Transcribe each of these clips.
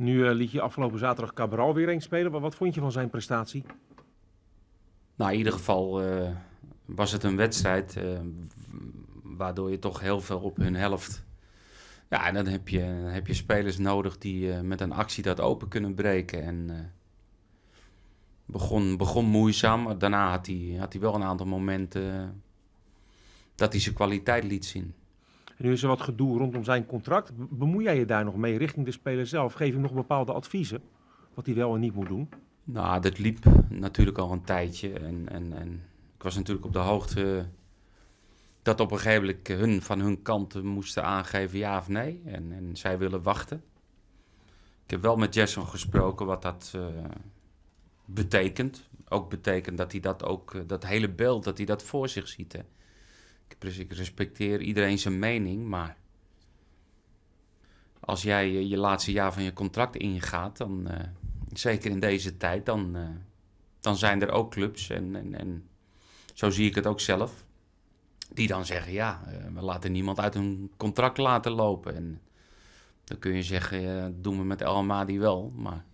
Nu eh, liet je afgelopen zaterdag Cabral weer eens spelen. Wat, wat vond je van zijn prestatie? Nou, in ieder geval eh, was het een wedstrijd eh, waardoor je toch heel veel op hun helft. Ja, en dan heb je, heb je spelers nodig die met een actie dat open kunnen breken. En begon, begon moeizaam. Daarna had hij, had hij wel een aantal momenten dat hij zijn kwaliteit liet zien nu is er wat gedoe rondom zijn contract. Bemoei jij je daar nog mee richting de speler zelf? Geef hem nog bepaalde adviezen, wat hij wel en niet moet doen? Nou, dat liep natuurlijk al een tijdje. En, en, en ik was natuurlijk op de hoogte dat op een gegeven moment hun van hun kant moesten aangeven ja of nee. En, en zij willen wachten. Ik heb wel met Jason gesproken wat dat eh, betekent. Ook betekent dat hij dat ook, eh, dat hele beeld, dat hij dat voor zich ziet. Hè ik respecteer iedereen zijn mening, maar als jij je laatste jaar van je contract ingaat, dan, eh, zeker in deze tijd, dan, eh, dan zijn er ook clubs en, en, en zo zie ik het ook zelf, die dan zeggen, ja, eh, we laten niemand uit hun contract laten lopen. En dan kun je zeggen, doen we met El Madi wel, maar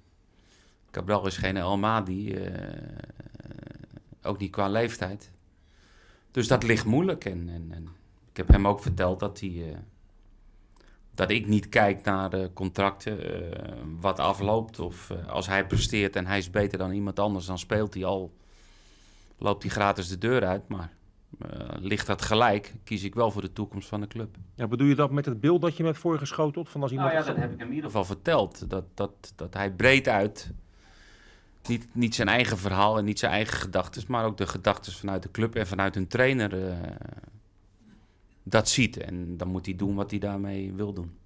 Cabral is geen El Madi, ook niet qua leeftijd. Dus dat ligt moeilijk. En, en, en ik heb hem ook verteld dat, hij, eh, dat ik niet kijk naar de contracten, eh, wat afloopt. Of eh, als hij presteert en hij is beter dan iemand anders, dan speelt hij al. Loopt hij gratis de deur uit. Maar ligt dat gelijk, kies ik wel voor de toekomst van de club. Ja, bedoel je dat met het beeld dat je met voorgeschoteld? Van als nou iemand nou ja, dat heb ik hem in ieder geval verteld. Dat, dat, dat hij breed uit niet, niet zijn eigen verhaal en niet zijn eigen gedachten, maar ook de gedachten vanuit de club en vanuit een trainer eh, dat ziet. En dan moet hij doen wat hij daarmee wil doen.